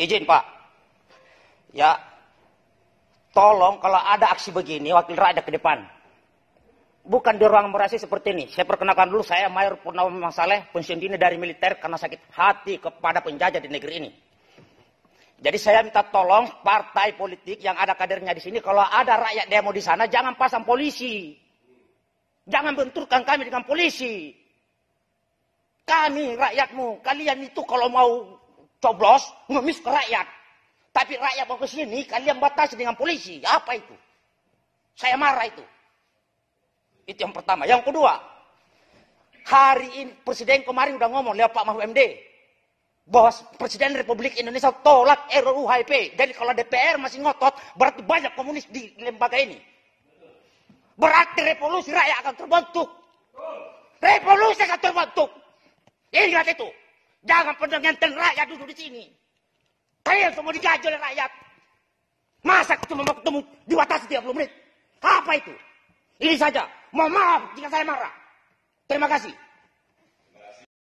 Izin Pak. Ya. Tolong kalau ada aksi begini, wakil rakyat ke depan. Bukan di ruang merasi seperti ini. Saya perkenalkan dulu, saya Mayor Purnawa Masaleh, pensiun dini dari militer karena sakit hati kepada penjajah di negeri ini. Jadi saya minta tolong partai politik yang ada kadernya di sini, kalau ada rakyat demo di sana, jangan pasang polisi. Jangan benturkan kami dengan polisi. Kami rakyatmu, kalian itu kalau mau coblos, ngemis ke rakyat. Tapi rakyat mau ke sini, kalian batasi dengan polisi. apa itu? Saya marah itu. Itu yang pertama. Yang kedua, hari ini presiden kemarin udah ngomong lewat Pak Mahfud MD bahwa presiden Republik Indonesia tolak RUU HIP. Jadi kalau DPR masih ngotot, berarti banyak komunis di lembaga ini. Berarti revolusi rakyat akan terbentuk. Revolusi akan terbentuk. Ingat itu. Jangan pernah ngenten rakyat duduk di sini. Kalian semua digaji oleh rakyat. Masa cuma mau ketemu dibatasi 30 menit? Apa itu? Ini saja. Mohon maaf jika saya marah. Terima kasih.